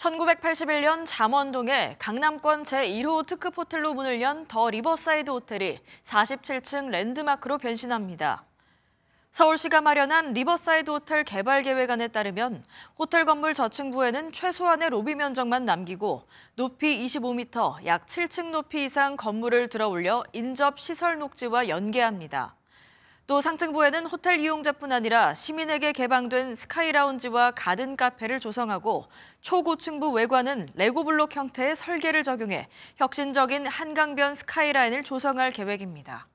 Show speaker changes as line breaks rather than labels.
1981년 잠원동의 강남권 제1호 특급호텔로 문을 연 더 리버사이드 호텔이 47층 랜드마크로 변신합니다. 서울시가 마련한 리버사이드 호텔 개발 계획안에 따르면 호텔 건물 저층부에는 최소한의 로비 면적만 남기고 높이 25m, 약 7층 높이 이상 건물을 들어 올려 인접 시설 녹지와 연계합니다. 또 상층부에는 호텔 이용자뿐 아니라 시민에게 개방된 스카이라운지와 가든 카페를 조성하고 초고층부 외관은 레고블록 형태의 설계를 적용해 혁신적인 한강변 스카이라인을 조성할 계획입니다.